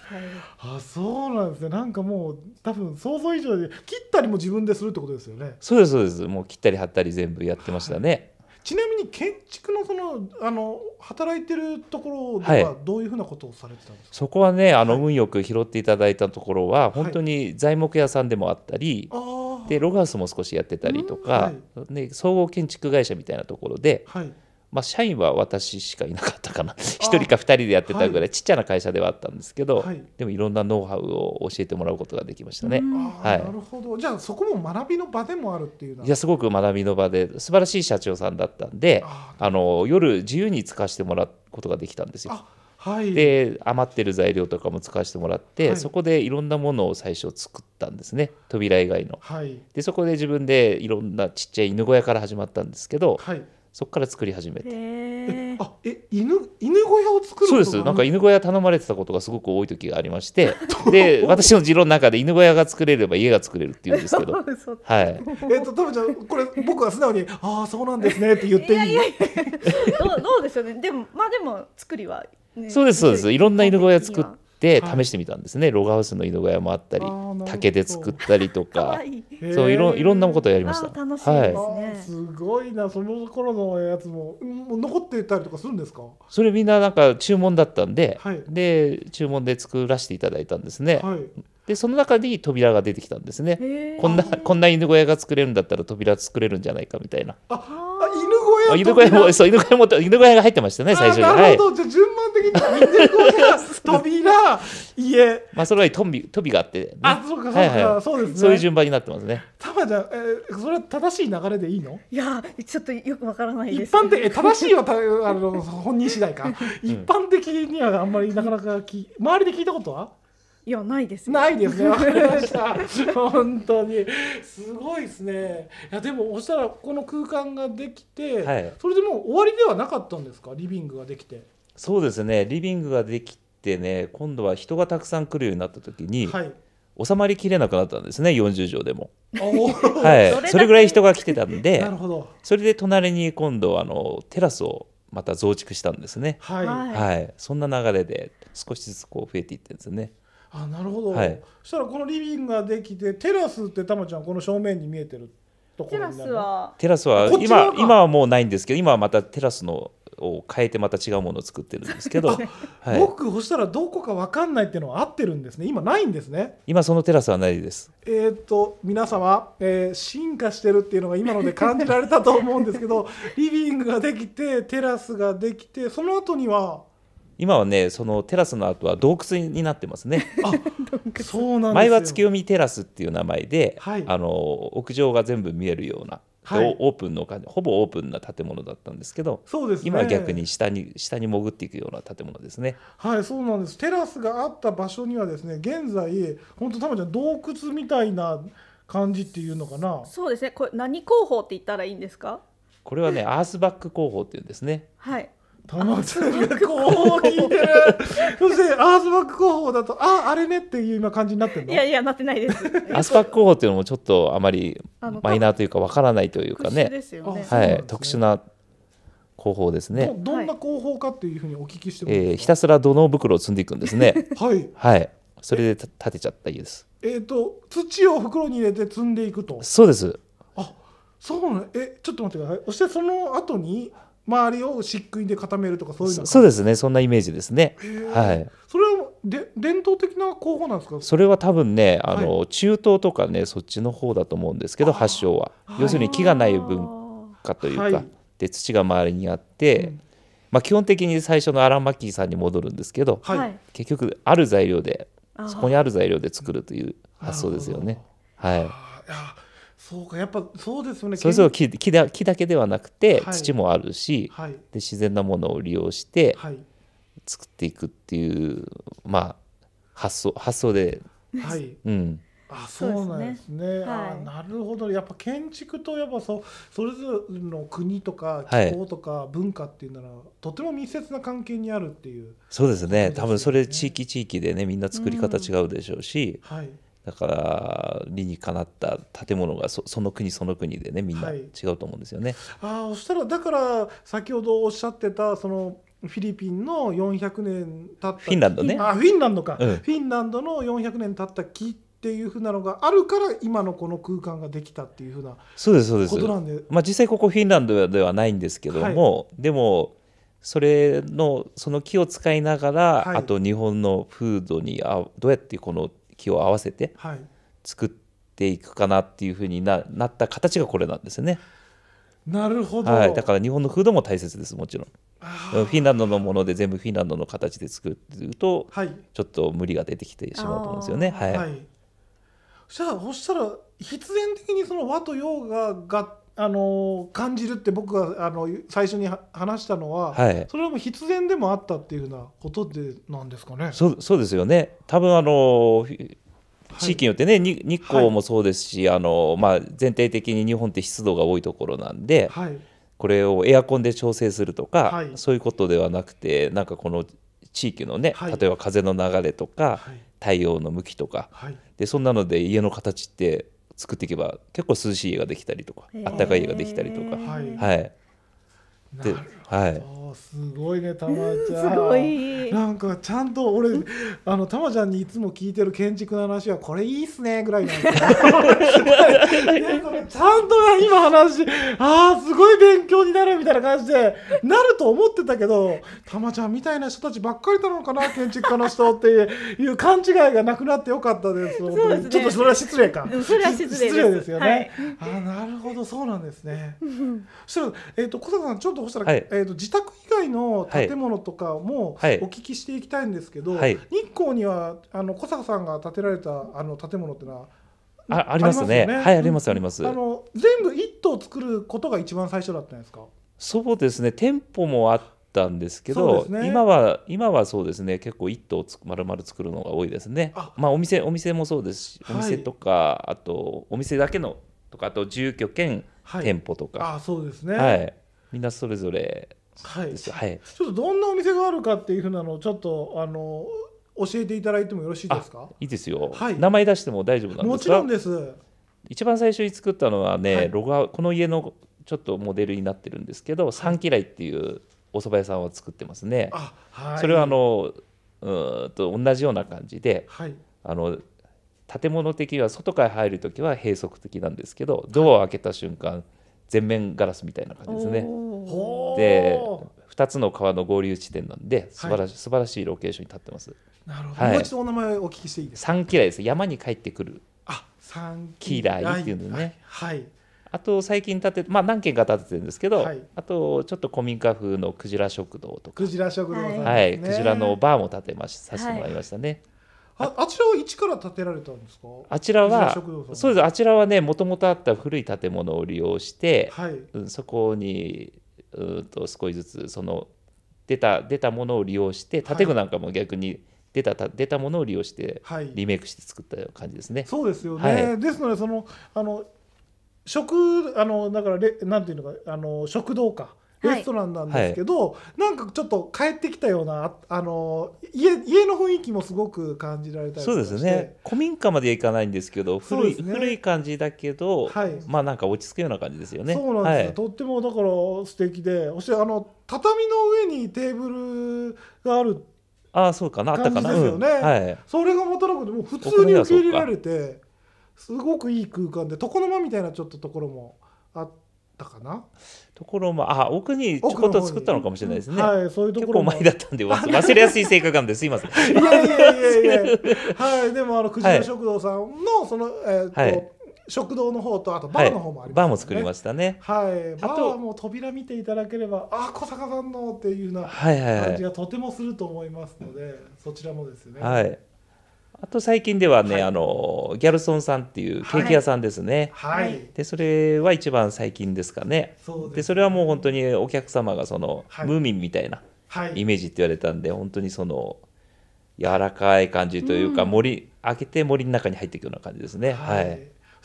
あ、そうなんですね。なんかもう多分想像以上で切ったりも自分でするってことですよね。そうですそうです。もう切ったり貼ったり全部やってましたね。はい、ちなみに建築のそのあの働いてるところではどういうふうなことをされてたんですか。はい、そこはねあの運よく拾っていただいたところは、本当に材木屋さんでもあったり。ああ。でロガースも少しやってたりとか、はい、で総合建築会社みたいなところで、はい、まあ、社員は私しかいなかったかな1人か2人でやってたぐらいちっちゃな会社ではあったんですけど、はい、でもいろんなノウハウを教えてもらうことができましたね。はい、なるほどじゃあそこも学びの場でもあるっていういやすごく学びの場で素晴らしい社長さんだったんであの夜自由に使わせてもらうことができたんですよ。はい、で余ってる材料とかも使わせてもらって、はい、そこでいろんなものを最初作ったんですね扉以外の。はい、でそこで自分でいろんなちっちゃい犬小屋から始まったんですけど、そこから作り始めて。あえ犬犬小屋を作るそうですなんか犬小屋頼まれてたことがすごく多い時がありまして <laughs> で私の持論の中で犬小屋が作れれば家が作れるっていうんですけど <laughs> はいえっと多分じゃこれ僕は素直に「ああそうなんですね」って言っていいいやいやいやどうでしょうねでもまあでも作りはそうですそうですいろんな犬小屋作って試してみたんですね、はい、ログハウスの犬小屋もあったり竹で作ったりとかそういろいろんなことやりました楽しいですね、はい、すごいなその頃のやつももう残ってたりとかするんですかそれみんななんか注文だったんで、はい、で注文で作らせていただいたんですね、はいでその中に扉が出てきたんですねこんなこんな犬小屋が作れるんだったら扉作れるんじゃないかみたいなああ犬屋犬小屋もそう犬小屋も犬小屋が入ってましたね最初になるほど、はい、じゃ順番的に犬小屋扉家 <laughs> まあそれはトビトビがあって、ね、あそうかそうか、はいはい、そうですねそういう順番になってますねたまじゃ、えそれは正しい流れでいいのいやちょっとよくわからないです一般的正しいは <laughs> たあの本人次第か一般的にはあんまりなかなかき周りで聞いたことはいやないですないですねわか <laughs> りました本当にすごいですねいやでもっしたらこの空間ができて、はい、それでもう終わりではなかったんですかリビングができてそうですねリビングができてね今度は人がたくさん来るようになった時に、はい、収まりきれなくなったんですね40畳でも、<laughs> はい、それぐらい人が来てたんでなるほどそれで隣に今度あのテラスをまた増築したんですね、はい、はい、そんな流れで少しずつこう増えていってるんですね。あなるほど、はい、そしたらこのリビングができてテラスってたまちゃんこの正面に見えてるところテラスはテラスは今今はもうないんですけど今はまたテラスのを変えてまた違うものを作ってるんですけど、<laughs> はい、僕そしたらどこか分かんないっていうのは合ってるんですね今ないんですね今そのテラスはないですえっと皆様、えー、進化してるっていうのが今ので感じられたと思うんですけど <laughs> リビングができてテラスができてその後には今はねそのテラスの後は洞窟になってますね。あ <laughs> そうなん前は月読みテラスっていう名前で、はい、あの屋上が全部見えるような、はい、オープンの感じほぼオープンな建物だったんですけどそうです、ね、今は逆に下に下に潜っていくような建物ですね。はいそうなんですテラスがあった場所にはですね現在本当たまちゃん洞窟みたいな感じっていうのかなそうですねこれ何工法って言ったらいいんですかこれはねアースバック工法っていうんですね。はい玉津がこう聞いてるそしてアースバック工法だとああれねっていう今感じになってるのいやいやなってないです <laughs> アースバック工法っていうのもちょっとあまりマイナーというかわからないというかね、ね、はい、特殊な広報ですねどんな広報かっていうふうにお聞きしても、えー、ひたすら土の袋を積んでいくんですねはい、はい、それで立てちゃった家ですえっ、ー、と土を袋に入れて積んでいくとそうですあそうなのえちょっと待ってくださいそしてその後に周りを漆喰で固めるとかそういうそうですねそんなイメージですね、はいそれはで伝統的な工法なんですかそれは多分ねあの、はい、中東とかねそっちの方だと思うんですけど発祥は要するに木がない文化というか、はい、で土が周りにあって、うん、まあ、基本的に最初のアラン・マッキーさんに戻るんですけど、はい、結局ある材料でそこにある材料で作るという発想ですよね。はい、そうかやっぱそうですよねそれぞれ木木だ木だけではなくて、はい、土もあるし、はい、で自然なものを利用して作っていくっていう、まあ発想発想で、はい、うん。あそうなんですね。すねあなるほどやっぱ建築とやっぱそそれぞれの国とか気候とか文化っていうなら、はい、とても密接な関係にあるっていう、そうですね、ね、多分それ地域地域でねみんな作り方違うでしょうし、うんはい、だから理にかなった建物がそその国その国でねみんな違うと思うんですよね。はい、あそしたらだから先ほどおっしゃってたそのフィリピンの400年経ったフィンランドねあフィンランドか、うん、フィンランドの400年経った木っていうふうなのがあるから今のこの空間ができたっていうふうなそうですそうですことなんで、まあ、実際ここフィンランドではないんですけども、はい、でもそれのその木を使いながら、はい、あと日本の風土にあどうやってこの気を合わせて作っていくかなっていうふうにななった形がこれなんですね。なるほど、はい、だから日本の風土も大切ですもちろん。フィンランドのもので全部フィンランドの形で作ると、はい、ちょっと無理が出てきてしまうと思うんですよね。はい、はい、じゃあそしたら必然的にその和と洋が合あの感じるって僕があの最初に話したのは、はい、それはもう必然でもあったっていうふうなことでなんですかね。そうそうですよね多分あの地域によってね、はい、日光もそうですし、はい、あのまあ、全体的に日本って湿度が多いところなんで、これをエアコンで調整するとか、そういうことではなくてなんかこの地域のね、例えば風の流れとか、太陽の向きとか、でそんなので家の形って作っていけば結構涼しい家ができたりとかあったかい家ができたりとか。はい、ではいすごいねたまちゃん、う <laughs> ん、なんかちゃんと俺あのたまちゃんにいつも聞いてる建築の話はこれいいっすねぐらいなん <laughs> ちゃんと今話ああすごい勉強になるみたいな感じでなると思ってたけどたまちゃんみたいな人たちばっかりなのかな建築家の人っていう勘違いがなくなってよかったです、ね、ちょっとそれは失礼かそれは失礼ですよね、はい、あなるほどそうなんですねそしたら、えーと、と小坂さんちょっとほしたら、はい、えーと自宅外の建物とかもお聞きしていきたいんですけど、はい、日光にはあの小坂さんが建てられたあの建物ってのはあありますね、ね、はいありますあります、あの全部一棟作ることが一番最初だったんですかそうですね店舗もあったんですけど、ね、今は今はそうですね結構一棟つまる作るのが多いですねまあお店お店もそうですしお店とか、あとお店だけのとかあと住居兼店舗とか、はい、あそうですねはいみんなそれぞれはい、はい、ちょっとどんなお店があるかっていうふうなのをちょっとあの教えていただいてもよろしいですかいいですよ、はい、名前出しても大丈夫なんですもちろんです一番最初に作ったのはね、はい、ロゴこの家のちょっとモデルになってるんですけど三嫌いっていうお蕎麦屋さんを作ってますね、あ、はい、それはあのうんと同じような感じで、はい、あの建物的には外から入る時は閉塞的なんですけどドアを開けた瞬間、全面ガラスみたいな感じですね。で2つの川の合流地点なんで素晴らし、はい、素晴らしいロケーションに立ってます。なるほど、はい、もう一度お名前お聞きしていいですか。三キラです。山に帰ってくる。あ、三キラっていうのね。はい。あと最近建てまあ何軒か建ててるんですけど、はい、あとちょっと古民家風のクジラ食堂とかクジラ食堂、ね、はいクジラのバーも建てましさせてもらいましたね。ああちらは一から建てられたんですかあちらはそうですあちらはねもともとあった古い建物を利用して、はい、そこにうんと少しずつその出た出たものを利用して建具なんかも逆に、出た出たものを利用してリメイクして作った感じですね。はい、そうですよね、はい、ですのでそのあの食あのだかられなんていうのかあの食堂か、レストランなんですけど、はい、なんかちょっと帰ってきたようなあの家家の雰囲気もすごく感じられたりそうですね古民家まで行かないんですけど古い、ね、古い感じだけど、はい、まあなんか落ち着くような感じですよね。そうなんです、はい、とってもだから素敵でそしてあの畳の上にテーブルがあるああそうかなあったかな、ねうんはい、それがまたなくても普通に受け入れられてすごくいい空間で床の間みたいなちょっとところもあって。たかなところもあ奥にちょこっと作ったのかもしれないですね、はいそういうところ結構前だったんで忘れやすい性格なんですいませんいやいやいやいやはいでもあのくじ食堂さんのその、えー、っと、はい食堂の方とあとバーの方もあります、ねはい、バーも作りましたねはいバーもう扉見ていただければあ小坂さんのっていうような感じがとてもすると思いますので、はいはいはい、そちらもですねはいあと最近ではね、はい、あのギャルソンさんっていうケーキ屋さんですね。はい。でそれは一番最近ですかね。そで、ね、それはもう本当にお客様がその、はい、ムーミンみたいなイメージって言われたんで、本当にその柔らかい感じというか、うん、森開けて森の中に入っていくような感じですね。はい。はい、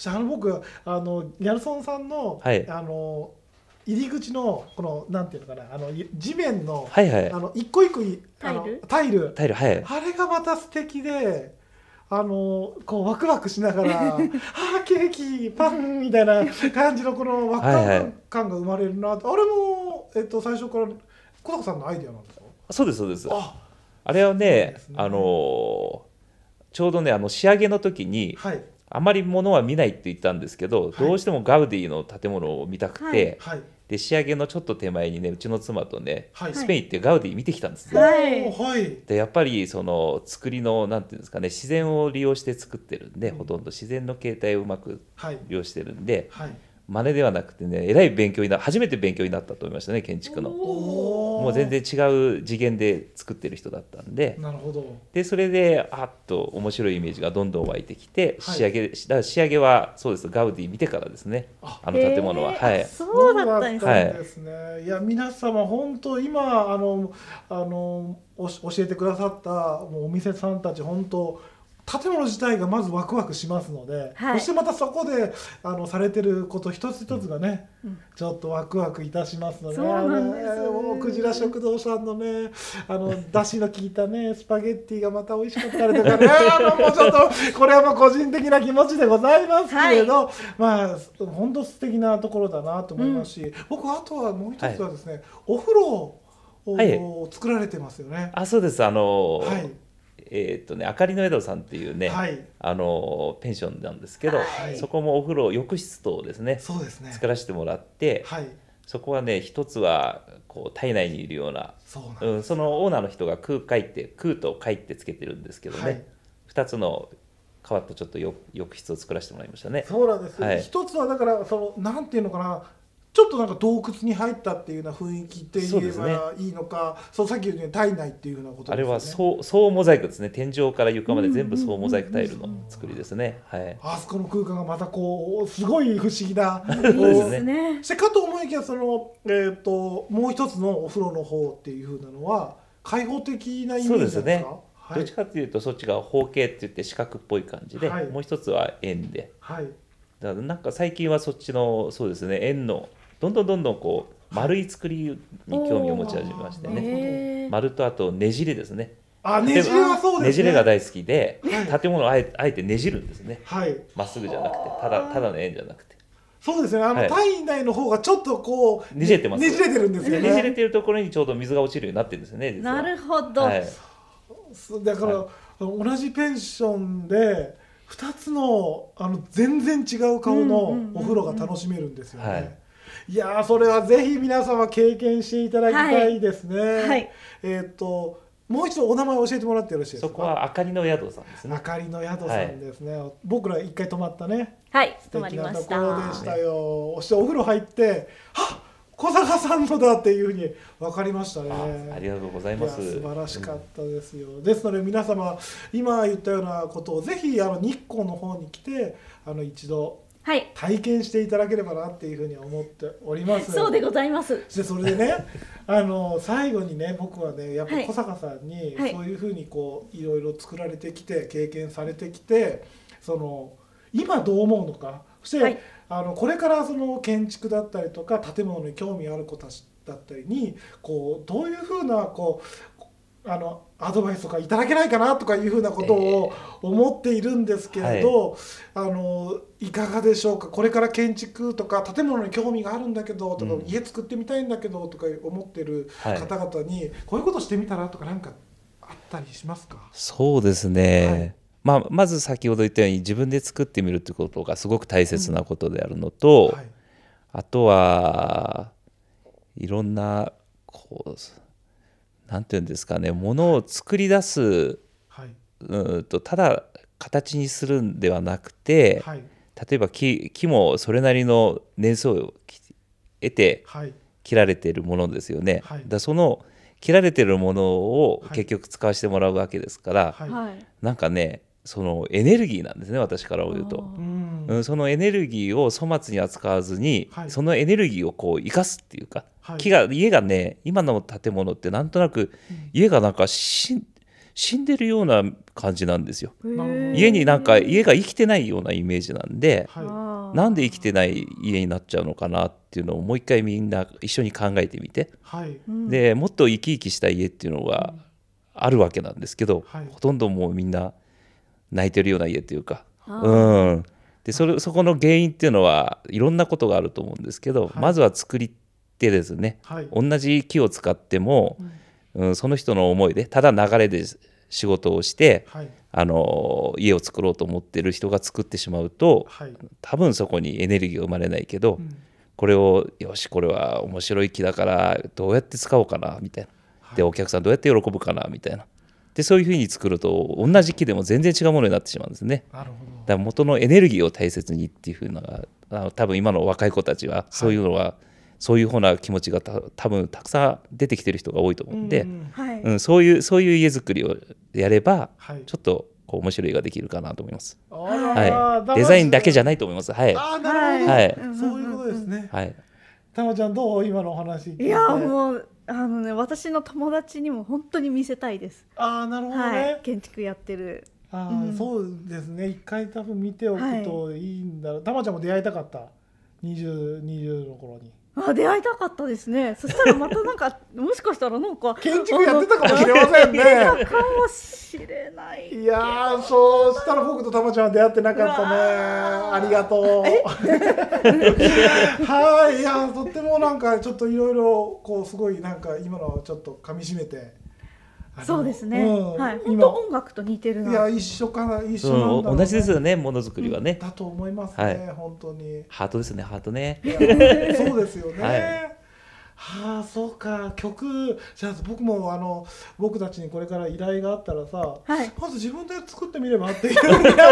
あの僕あのギャルソンさんの、はい、あの入り口のこのなんていうのかなあの地面の、はいはい、あの一個一個あのタイルタイルはいあれがまた素敵であのこうワクワクしながら「<laughs> あーケーキパン」みたいな感じのこのワクワク感が生まれるな、はいはい、あれも、えっと、最初から小坂さんのアイディアなんですかそうですそうですああれはね、ね、あのちょうどねあの仕上げの時に、はい、あまり物は見ないって言ったんですけど、はい、どうしてもガウディの建物を見たくて、はい、はいで仕上げのちょっと手前にねうちの妻とね、はい、スペインってガウディ見てきたんですね。はい、でやっぱりその作りのなんていうんですかね自然を利用して作ってるんで、うん、ほとんど自然の形態をうまく利用してるんで、はい、真似ではなくてねえらい勉強にな初めて勉強になったと思いましたね建築のもう全然違う次元で作ってる人だったんでなるほどでそれであっと面白いイメージがどんどん湧いてきて、仕上げだから仕上げはそうですガウディ見てからですねあの建物は、えー、はいそうだったんですね、はい、いや皆様本当今あのあの教えてくださったお店さんたち本当建物自体がまずワクワクしますので、はい、そしてまたそこであのされてること一つ一つがね、うん、ちょっとワクワクいたしますので、ね、そうクジラ食堂さんのねあのだしの効いたねスパゲッティがまた美味しかったりとかね <laughs> あのもうちょっとこれはもう個人的な気持ちでございますけれど、はい、まあ本当素敵なところだなと思いますし、うん、僕あとはもう一つはですね、はい、お風呂を作られてますよね。あそうですあのはいえっ、とねあかりの江戸さんっていうね、はい、あのペンションなんですけど、はい、そこもお風呂浴室等ですねそうですね作らせてもらって、はい、そこはね一つはこう体内にいるようなそううん、そのオーナーの人が空海って空と海ってつけてるんですけどね、はい、つの変わったちょっと浴室を作らせてもらいましたね。そうなんです、はい、一つはだからそのなんていうのかなちょっとなんか洞窟に入ったっていうような雰囲気って言えばいいのかそう、ね、さっき言うように体内っていうふうなこと、ね、あれは総総モザイクですね天井から床まで全部総モザイクタイルの作りですね、はい、あそこの空間がまたこうすごい不思議なそうですねしてかと思いきやその、えーと、もう一つのお風呂の方っていうふうなのは開放的なイメージですかねはい、どっちかというとそっちが方形って言って四角っぽい感じで、はい、もう一つは円で、はい、だからなんか最近はそっちのそうですね円のどんどんどんどんこう丸い作りに興味を持ち始めましてね丸とあとねじれですねあねじれはそうですねねじれが大好きで、建物をあえあえてねじるんですねはいまっすぐじゃなくてただただの円じゃなくてそうですねあの、体内の方がちょっとこうねじれてますねじれてるんですよねねじれてるところにちょうど水が落ちるようになってるんですよねなるほど、はい、だから、はい、同じペンションで2つのあの全然違う顔のお風呂が楽しめるんですよね、いやそれはぜひ皆様経験していただきたいですね。はい、はい、えっ、ともう一度お名前教えてもらってよろしいですか。そこはあかりの宿さんですね。あかりの宿さんですね。はい、僕ら一回泊まったね。はい。素敵なところでしたよ。そしてお風呂入って、はっ。小坂さんのだっていうふうに分かりましたねありがとうございます素晴らしかったですよ、うん、ですので皆様今言ったようなことをぜひあの日光の方に来てあの一度はい、体験していただければなっていうふうに思っておりますそうでございますでそれでね <laughs> あの最後にね僕はねやっぱ小坂さんに、そういうふうにこういろいろ作られてきて経験されてきてその今どう思うのかそして、はい、あのこれからその建築だったりとか建物に興味ある子たちだったりにこうどういうふうなこうあのアドバイスとかいただけないかなとかいうふうなことを思っているんですけれど、えーはい、あのいかがでしょうかこれから建築とか建物に興味があるんだけどとか、うん、家作ってみたいんだけどとか思ってる方々に、はい、こういうことしてみたらとか何かあったりしますかそうですね、はいまあ、まず先ほど言ったように自分で作ってみるってことがすごく大切なことであるのと、うんはい、あとはいろんなこう何て言うんですかねものを作り出す、はい、うんとただ形にするんではなくて、はい、例えば木木もそれなりの年数を得て切られているものですよね。はい、だその切られてるものを結局使わせてもらうわけですから、はい、なんかねそのエネルギーなんですね私から言うと、うん、そのエネルギーを粗末に扱わずに、はい、そのエネルギーをこう生かすっていうか、はい、木が家がね今の建物ってなんとなく、家がなんか死んでるような感じなんですよ。家になんか家が生きてないようなイメージなんで、はい、なんで生きてない家になっちゃうのかなっていうのをもう一回みんな一緒に考えてみて、でもっと生き生きした家っていうのがあるわけなんですけど、ほとんどもうみんな。泣いてるような家というか、うん、でそれそこの原因っていうのはいろんなことがあると思うんですけど、はい、まずは作り手ですね、はい、同じ木を使っても、うん、うん、その人の思いでただ流れで仕事をして、はい、あの家を作ろうと思ってる人が作ってしまうと、多分そこにエネルギーが生まれないけど、うん、これをよしこれは面白い木だからどうやって使おうかなみたいな、でお客さんどうやって喜ぶかなみたいな。でそういうふうに作ると同じ木でも全然違うものになってしまうんですね。なるほどだから元のエネルギーを大切にっていうふうなあの多分今の若い子たちはそういうのは、はい、そういうふうな気持ちがた多分たくさん出てきてる人が多いと思うんで、はい、うん、そういうそういう家づくりをやれば、はい、ちょっとこう面白いができるかなと思います。はい、デザインだけじゃないと思います。はい。あなるほど。はい。そういうことですね。はい。たまちゃんどう今のお話いやもうあのね私の友達にも本当に見せたいです。ああなるほどね、はい、建築やってる。ああ、うん、そうですね一回多分見ておくといいんだろう、はい、たまちゃんも出会いたかった二十2 0 20の頃に。あ出会いたかったですねそしたらまたなんか <laughs> もしかしたらなんか建築やってたかもしれませんねかもしれないいやそうしたら僕とたまちゃんは出会ってなかったねありがとう <laughs> はいいやとってもなんかちょっといろいろこうすごいなんか今のちょっと噛み締めてそうですね、はい本当音楽と似てるいや一緒かな一緒同じですよねものづくりはね、だと思いますね、本当にハートですねハートねそうですよね、はあそうか曲じゃあ僕もあの僕たちにこれから依頼があったらさ、はい、まず自分で作ってみればっていうや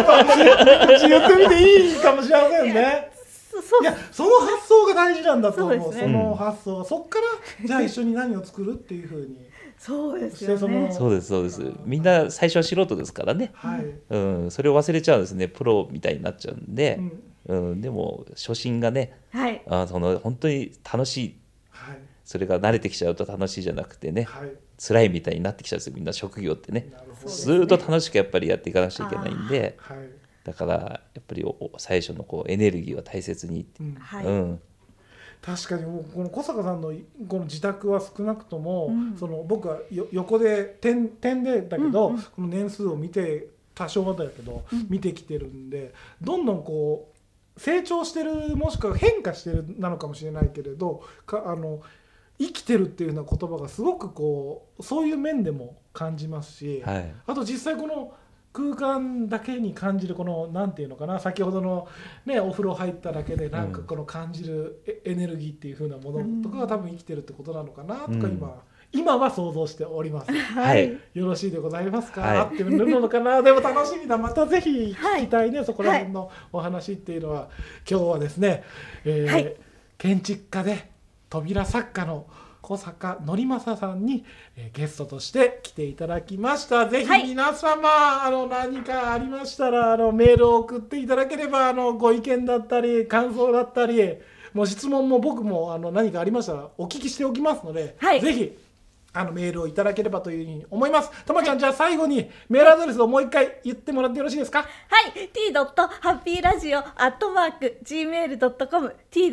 っぱ言ってみていいかもしれませんね。いやその発想が大事なんだと思うその発想うん、そっからじゃあ一緒に何を作るっていうふうにそうですよねそうですそうですみんな最初は素人ですからね、はい、うん、それを忘れちゃうんですねプロみたいになっちゃうんで、うん、うん、でも初心がね、はい、あその本当に楽しい、はい、それが慣れてきちゃうと楽しいじゃなくてね、はい、辛いみたいになってきちゃうんですよみんな職業ってねずっと楽しくやっぱりやっていかなくちゃいけないんで、はい、だからやっぱり最初のこうエネルギーは大切に、うん、うん確かにもうこの小坂さんのこの自宅は少なくとも、うん、その僕は横で点点でだけど、うんうん、この年数を見て多少はだけど、うん、見てきてるんでどんどんこう成長してるもしくは変化してるなのかもしれないけれどかあの生きてるっていうような言葉がすごくこうそういう面でも感じますし、はい、あと実際この空間だけに感じるこの何て言うのかな先ほどの、ね、お風呂入っただけでなんかこの感じるエネルギーっていう風なものとかが多分生きてるってことなのかなとか今。今は想像しております。はい。よろしいでございますか。はい、ってるのかな。<laughs> でも楽しみだ。またぜひ聞きたいね。はい、そこら辺のお話っていうのは、今日はですね、えー、はい、建築家で扉作家の。小坂典正さんに、えー、ゲストとして来ていただきましたぜひ皆様、はい、あの何かありましたらあのメールを送っていただければあのご意見だったり感想だったりもう質問も僕もあの何かありましたらお聞きしておきますので、はい、ぜひあのメールをいただければというふうに思います。ともちゃん、じゃあ最後にメールアドレスをもう一回言ってもらってよろしいですかはい、t. ハッピーラジオアットマーク gmail.com t.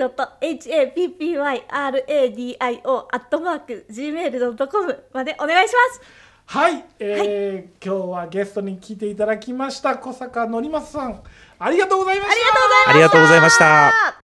h a p p y r a d i o アットマーク gmail.com までお願いします。はい、えー、はい、今日はゲストに来ていただきました小坂のりますさんありがとうございましたありがとうございました